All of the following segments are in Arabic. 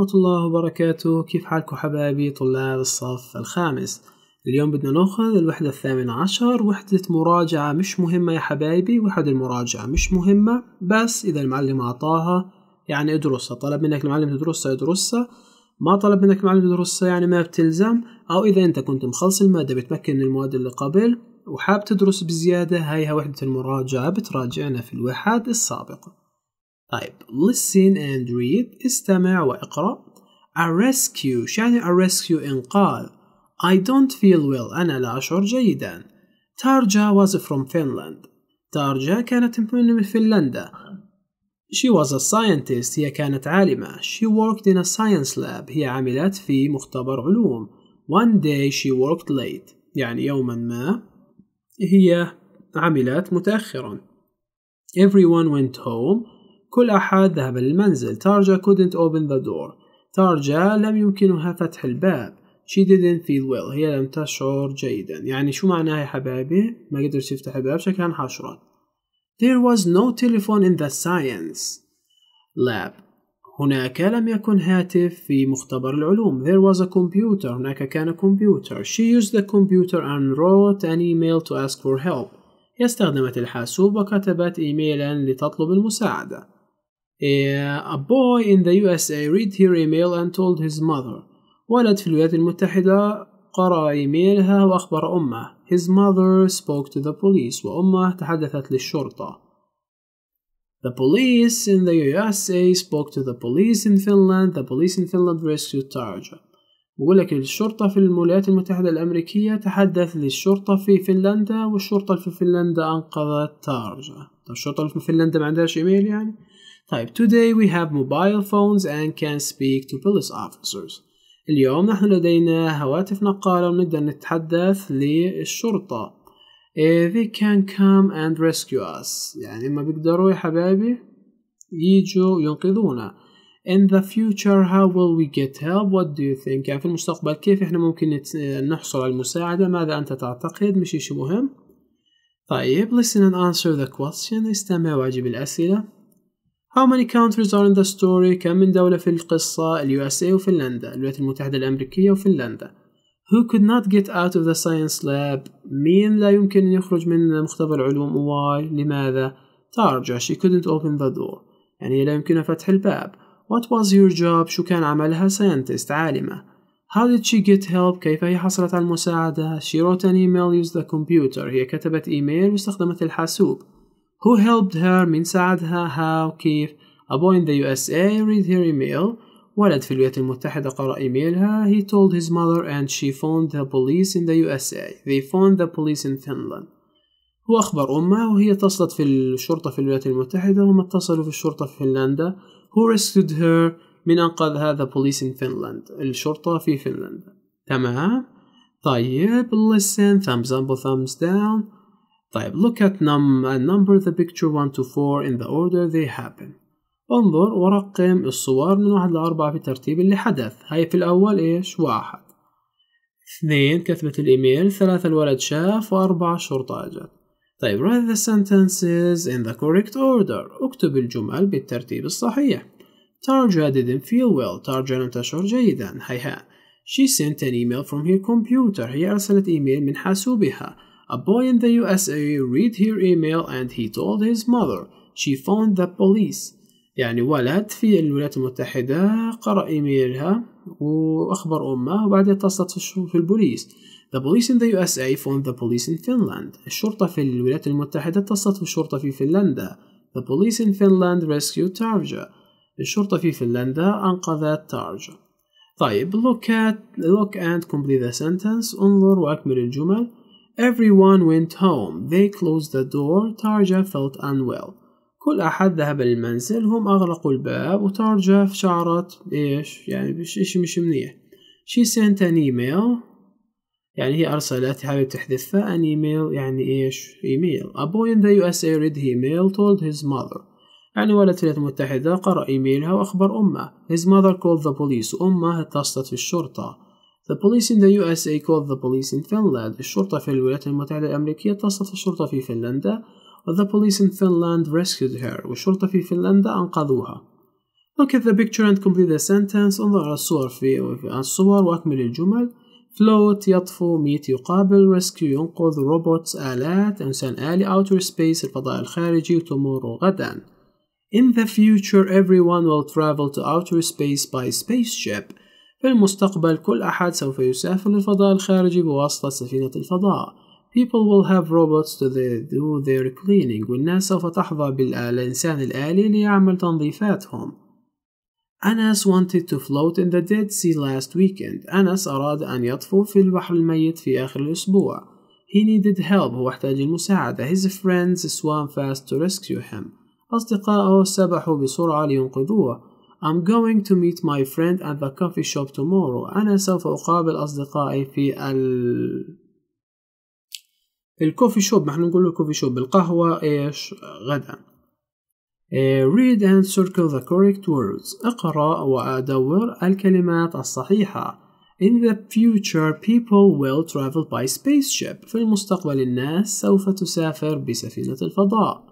ورحمة الله وبركاته كيف حالكم حبايبي طلاب الصف الخامس اليوم بدنا ناخذ الوحدة الثامنة عشر وحدة مراجعة مش مهمة يا حبايبي وحدة المراجعة مش مهمة بس إذا المعلم أعطاها يعني ادرسها طلب منك المعلم تدرسها ادرسها ما طلب منك المعلم تدرسها يعني ما بتلزم أو إذا أنت كنت مخلص المادة بتمكن من المواد اللي قبل وحاب تدرس بزيادة هاي وحدة المراجعة بتراجعنا في الوحد السابقة طيب listen and read استمع واقرأ a rescue شأن a rescue إنقاذ I don't feel well أنا لا أشعر جيدا تارجا was from Finland تارجا كانت من فنلندا She was a scientist هي كانت عالمة She worked in a science lab هي عملت في مختبر علوم One day she worked late يعني يوما ما هي عملت متأخرا Everyone went home كل أحد ذهب للمنزل تارجا couldn't open the door تارجا لم يمكنها فتح الباب she didn't feel well هي لم تشعر جيدا يعني شو معناها يا حبايبي ما قدرت تفتح الباب شكلها انحشرت there was no telephone in the science lab هناك لم يكن هاتف في مختبر العلوم there was a computer هناك كان كمبيوتر she used the computer and wrote an email to ask for help هي استخدمت الحاسوب وكتبت إيميلا لتطلب المساعدة A boy in the USA read her email and told his mother. ولد في الولايات المتحدة قرأ إيميلها وأخبر أمه. His mother spoke to the police وأمه تحدثت للشرطة. The police in the USA spoke to the police in Finland. The police in Finland rescued Tarja. بقول لك الشرطة في الولايات المتحدة الأمريكية تحدث للشرطة في فنلندا والشرطة في فنلندا أنقذت تارجا. طب الشرطة في فنلندا ما عندهاش إيميل يعني؟ طيب today we have mobile phones and can speak to police officers اليوم نحن لدينا هواتف نقالة ونقدر نتحدث للشرطة they can come and rescue us يعني ما بيقدروا يا حبايبي يجوا ينقذونا in the future how will we get help what do you think يعني في المستقبل كيف احنا ممكن نحصل على المساعدة ماذا انت تعتقد مش شيء مهم طيب listen and answer the question استمع واجب الأسئلة How many countries are in the story؟ كم من دولة في القصة؟ الـ USA إيه وفنلندا، الولايات المتحدة الأمريكية وفنلندا. Who could not get out of the science lab؟ مين لا يمكن أن يخرج من مختبر العلوم؟ Why؟ لماذا؟ تارجا she couldn't open the door. يعني لا يمكنها فتح الباب. What was your job؟ شو كان عملها؟ scientist عالمة. How did she get help؟ كيف هي حصلت على المساعدة؟ She wrote an email used the computer. هي كتبت إيميل واستخدمت الحاسوب. Who helped her من ساعدها how كيف Abo in the USA read her email ولد في الولايات المتحدة قرأ إيميلها he told his mother and she phoned the police in the USA they phoned the police in Finland هو أخبر أمه وهي اتصلت في الشرطة في الولايات المتحدة هم اتصلوا في الشرطة في فنلندا who rescued her من أنقذها the police in Finland الشرطة في فنلندا تمام طيب listen thumbs up or thumbs down طيب look at num number the picture 1 to 4 in the order they happen انظر ورقم الصور من واحد لأربعة في ترتيب اللي حدث هاي في الأول إيش واحد اثنين كتبة الإيميل ثلاثة الولد شاف وأربعة الشرطة أجت طيب write the sentences in the correct order اكتب الجمل بالترتيب الصحيح Tarja didn't feel well Tarja لم تشعر جيدا هيها She sent an email from her computer هي أرسلت إيميل من حاسوبها A boy in the USA read her email and he told his mother she phoned the police يعني ولد في الولايات المتحدة قرأ إيميلها وأخبر أمه وبعدها اتصلت في البوليس The police in the USA phoned the police in Finland الشرطة في الولايات المتحدة اتصلت بالشرطة في فنلندا The police in Finland rescued Tarja الشرطة في فنلندا أنقذت تارجا طيب look at look and complete the sentence انظر وأكمل الجمل Everyone went home. They closed the door. Tarja felt unwell. كل أحد ذهب للمنزل هم أغلقوا الباب وتارجا شعرت إيش يعني إشي مش منيح she sent an email يعني هي أرسلت حابب تحذفها an email يعني إيش email a boy in the USA read email told his mother يعني ولد في الولايات المتحدة قرأ إيميلها وأخبر أمه his mother called the police وأمه اتصلت في الشرطة The police in the USA called the police in Finland. الشرطة في الولايات المتحدة الأمريكية اتصلت الشرطة في فنلندا. The police in Finland rescued her. والشرطة في فنلندا أنقذوها. Look at the picture and complete the sentence. انظر على الصور في الصور وأكمل الجمل. float يطفو meet يقابل rescue ينقذ robots آلات إنسان آلي outer space الفضاء الخارجي tomorrow غدا In the future everyone will travel to outer space by spaceship في المستقبل كل أحد سوف يسافر للفضاء الخارجي بواسطة سفينة الفضاء People will have robots to do their cleaning والناس سوف تحظى بالإنسان الآلي ليعمل تنظيفاتهم أنس wanted to float in the Dead Sea last weekend أنس أراد أن يطفو في البحر الميت في آخر الأسبوع He needed help هو احتاج المساعدة His friends swam fast to rescue him أصدقائه سبحوا بسرعة لينقذوه I'm going to meet my friend at the coffee shop tomorrow. أنا سوف أقابل أصدقائي في ال الكوفي شوب ما احنا نقول له كوفي شوب القهوة ايش غدا إيه، read and circle the correct words اقرأ وأدور الكلمات الصحيحة In the future people will travel by spaceship في المستقبل الناس سوف تسافر بسفينة الفضاء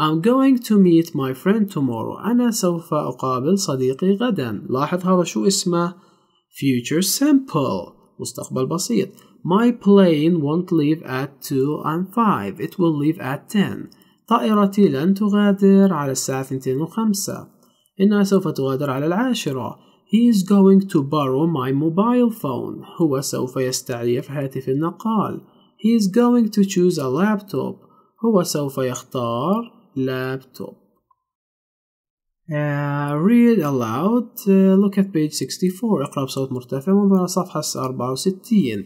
I'm going to meet my friend tomorrow. أنا سوف أقابل صديقي غدا. لاحظ هذا شو اسمه future simple مستقبل بسيط. My plane won't leave at 2 and 5. It will leave at 10. طائرتي لن تغادر على الساعة 2 وخمسة. إنها سوف تغادر على العاشرة. He is going to borrow my mobile phone. هو سوف يستعير هاتف النقال. He is going to choose a laptop. هو سوف يختار laptop. Uh, read aloud uh, look at page 64 اقرأ بصوت مرتفع منظر صفحة 64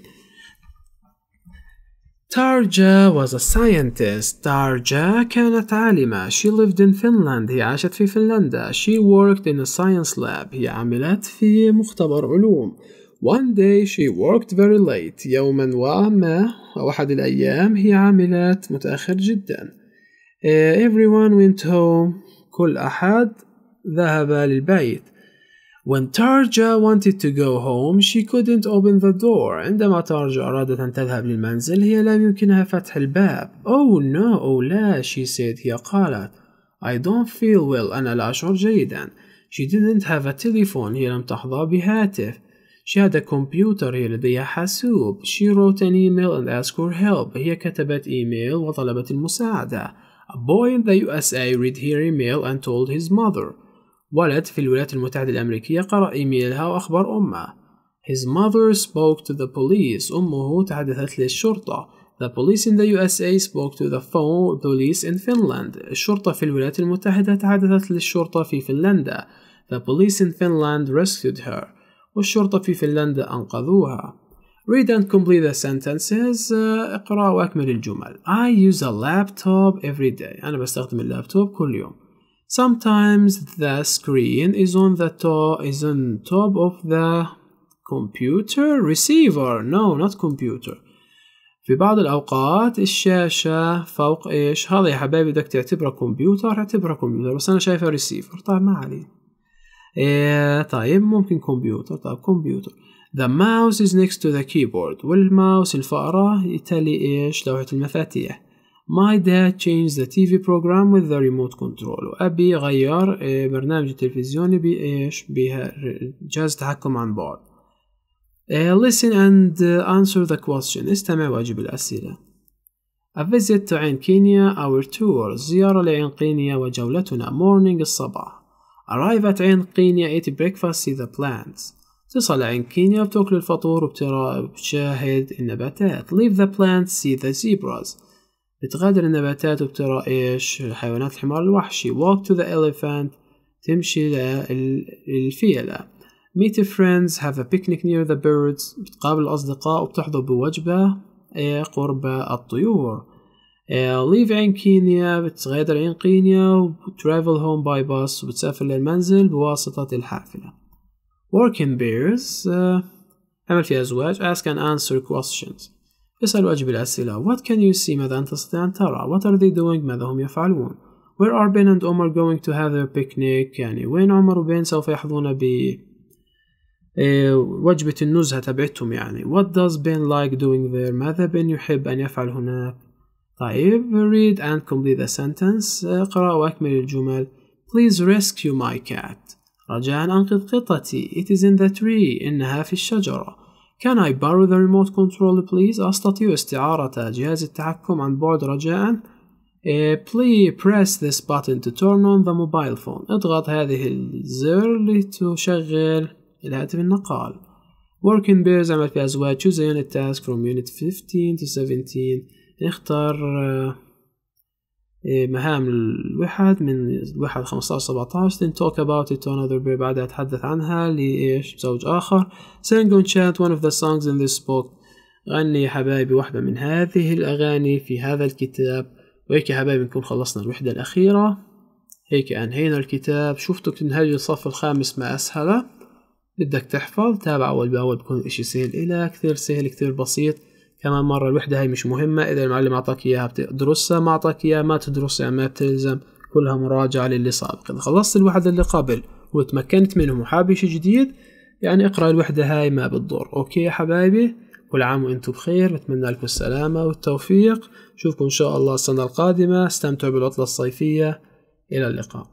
Tarja was a scientist. Tarja كانت عالمة. She lived in Finland. هي عاشت في فنلندا. She worked in a science lab. هي عملت في مختبر علوم. One day she worked very late. يوما وما أو أحد الأيام هي عملت متأخر جدا. everyone went home كل أحد ذهب للبيت When Tarja wanted to go home she couldn't open the door عندما تارجا أرادت أن تذهب للمنزل هي لم يمكنها فتح الباب Oh no oh لا she said هي قالت I don't feel well أنا لا أشعر جيدا She didn't have a telephone هي لم تحظى بهاتف She had a computer هي لديها حاسوب She wrote an email and asked for help هي كتبت إيميل وطلبت المساعدة A boy in the USA read her email and told his mother. ولد في الولايات المتحدة الأمريكية قرأ إيميلها وأخبر أمه. His mother spoke to the police. أمه تحدثت للشرطة. The police in the USA spoke to the phone police in Finland. الشرطة في الولايات المتحدة تحدثت للشرطة في فنلندا. The police in Finland rescued her. والشرطة في فنلندا أنقذوها. Read and complete the sentences uh, اقرأ وأكمل الجمل I use a laptop every day أنا بستخدم اللابتوب كل يوم Sometimes the screen is on the top is on top of the computer receiver no not computer في بعض الأوقات الشاشة فوق إيش هذا يا حبايبي بدك تعتبره كمبيوتر اعتبره كمبيوتر بس أنا شايفه ريسيفر طيب ما عليه إيه طيب ممكن كمبيوتر طيب كمبيوتر The mouse is next to the keyboard والماوس الفأرة يتلي إيش لوحة المفاتيح My dad changed the TV program with the remote control وأبي غير برنامج التلفزيوني بإيش جهاز تحكم عن بعد Listen and answer the question استمع وأجب الأسئلة A visit to عين كينيا our tour زيارة لعين قينيا وجولتنا morning الصباح Arrive at عين قينيا eat breakfast see the plants تصل عين كينيا بتأكل الفطور وبترى وبتشاهد النباتات leave the plants see the zebras بتغادر النباتات وبترى إيش الحيوانات الحمار الوحشي walk to the elephant تمشي للفيلة meet friends have a picnic near the birds بتقابل الأصدقاء وبتحضر بوجبة إيه؟ قرب الطيور إيه، leave عين كينيا بتغادر عين كينيا وترافل home by bus وبتسافر للمنزل بواسطة الحافلة working pairs عمل فيها زواج ask and answer questions اسأل وأجب الأسئلة What can you see ماذا أنت تستطيع أن ترى What are they doing ماذا هم يفعلون Where are Ben and Omar going to have their picnic يعني وين عمر وبين سوف يحظون ب uh, وجبة النزهة تبعتهم يعني What does Ben like doing there ماذا بن يحب أن يفعل هناك طيب read and complete the sentence uh, وأكمل الجمل Please rescue my cat رجاء أنقذ قطتي. It is in the tree. إنها في الشجرة. Can I borrow the remote control please? أستطيع استعارة جهاز التحكم عن بعد رجاء. Uh, please press this button to turn on the mobile phone. اضغط هذه الزر لتشغل الهاتف النقال. Working pairs عمل في أزواج. Choose a unit task from unit 15 to 17. اختار إيه، مهام الوحد من الوحد 15 17 then talk about it to another bear بعدها أتحدث عنها لإيش زوج آخر sing and chant one of the songs in this book غني يا حبايبي واحدة من هذه الأغاني في هذا الكتاب وهيك يا حبايبي نكون خلصنا الوحدة الأخيرة هيك أنهينا الكتاب شفتوا تنهج الصف الخامس ما أسهله بدك تحفظ تابع أول بأول بكون إشي سهل إلك كثير سهل كثير بسيط كمان مرة الوحدة هاي مش مهمة إذا المعلم أعطاك إياها بتدرسها ما أعطاك إياها ما تدرسها يعني ما بتلزم كلها مراجعة للي سابق إذا خلصت الوحدة اللي قبل وتمكنت منهم وحابب شي جديد يعني اقرأ الوحدة هاي ما بتضر أوكي يا حبايبي كل عام وانتم بخير بتمنى لكم السلامة والتوفيق شوفكم إن شاء الله السنة القادمة استمتعوا بالعطلة الصيفية إلى اللقاء